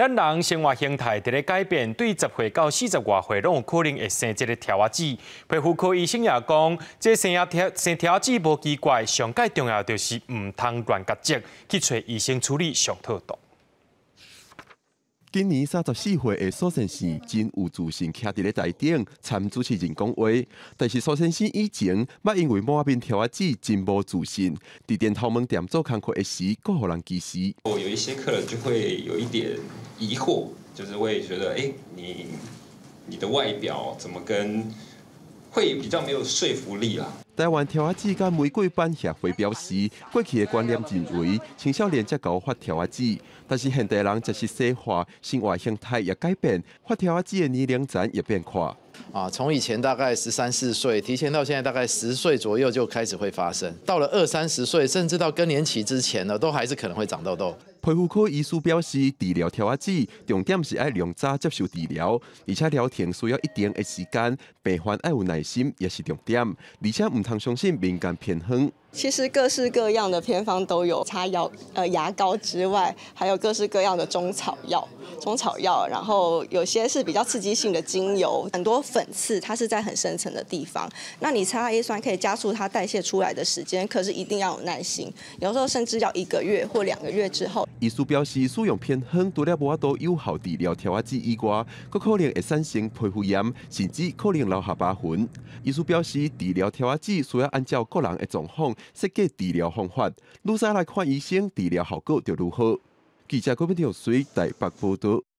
咱人生活形态伫咧改变，对十岁到四十外岁拢可能会生一个跳蛙痣。皮肤科医生也讲，这生啊跳生跳痣无奇怪，上介重要就是唔通乱夹挤，去找医生处理上妥当。今年三十四岁的苏先生真有自信徛伫咧台顶参主持人讲话，但是苏先生以前卖因为满面边跳蛙痣真无自信，伫店头门店做工课一时够好人歧视。哦，有一些客人就会有一点。疑惑就是会觉得，哎，你你的外表怎么跟会比较没有说服力啦？台湾跳蛙机跟玫瑰班协会表示，过去的观念认为青少年才搞发跳蛙机，但是现代人则是西化，生外形态也改变，发跳蛙机的年龄层也变化。啊，从以前大概十三四岁，提前到现在大概十岁左右就开始会发生，到了二三十岁，甚至到更年期之前呢，都还是可能会长痘痘。皮肤科医师表示，治疗跳牙子重点是要量早接受治疗，而且疗程需要一定的时间，病患要有耐心也是重点，而且唔通相信民间偏方。其实各式各样的偏方都有，擦牙呃牙膏之外，还有各式各样的中草药、中草药，然后有些是比较刺激性的精油，很多粉刺它是在很深层的地方，那你擦 A 酸可以加速它代谢出来的时间，可是一定要有耐心，有时候甚至要一个月或两个月之后。医师表示，使用偏方除了无法多有效治疗跳阿子以外，佫可能会产生皮肤炎，甚至可能留下疤痕。医师表示，治疗跳阿子需要按照个人的状况设计治疗方法，如早来看，医生治疗效果就如何？记者郭明德随台北报道。